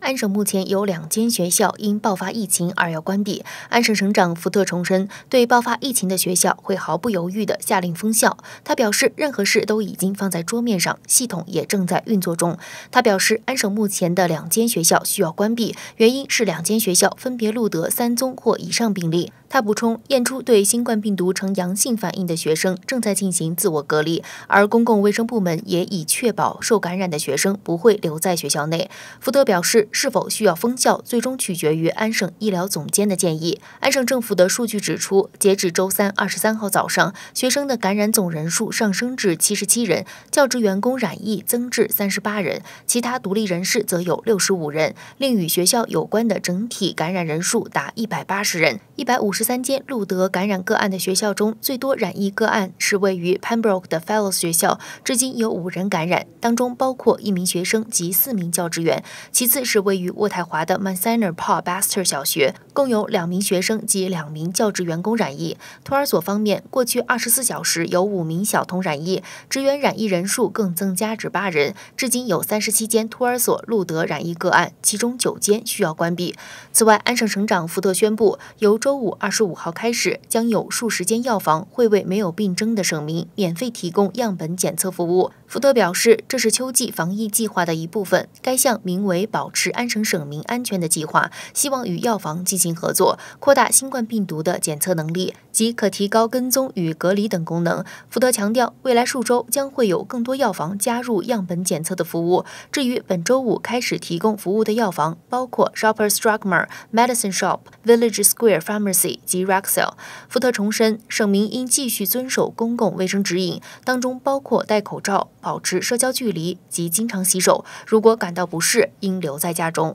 安省目前有两间学校因爆发疫情而要关闭。安省省长福特重申，对爆发疫情的学校会毫不犹豫地下令封校。他表示，任何事都已经放在桌面上，系统也正在运作中。他表示，安省目前的两间学校需要关闭，原因是两间学校分别录得三宗或以上病例。他补充，验出对新冠病毒呈阳性反应的学生正在进行自我隔离，而公共卫生部门也已确保受感染的学生不会留在学校内。福德表示，是否需要封校最终取决于安省医疗总监的建议。安省政府的数据指出，截至周三二十三号早上，学生的感染总人数上升至七十七人，教职员工染疫增至三十八人，其他独立人士则有六十五人，另与学校有关的整体感染人数达一百八十人，一百五十三间路德感染个案的学校中，最多染疫个案是位于 Pembroke 的 Fellows 学校，至今有五人感染，当中包括一名学生及四名教职员。其次是位于渥太华的 m a n s i n e r Paul Baster 小学，共有两名学生及两名教职员工染疫。托儿所方面，过去二十四小时有五名小童染疫，职员染疫人数更增加至八人，至今有三十七间托儿所路德染疫个案，其中九间需要关闭。此外，安省省长福特宣布，由周五二十五号开始，将有数十间药房会为没有病征的省民免费提供样本检测服务。福特表示，这是秋季防疫计划的一部分。该项名为“保持安省省民安全”的计划，希望与药房进行合作，扩大新冠病毒的检测能力，即可提高跟踪与隔离等功能。福特强调，未来数周将会有更多药房加入样本检测的服务。至于本周五开始提供服务的药房，包括 Shoppers Drug Mart、Medicine Shop、Village Square Pharmacy。及 Rexel，福特重申，省民应继续遵守公共卫生指引，当中包括戴口罩、保持社交距离及经常洗手。如果感到不适，应留在家中。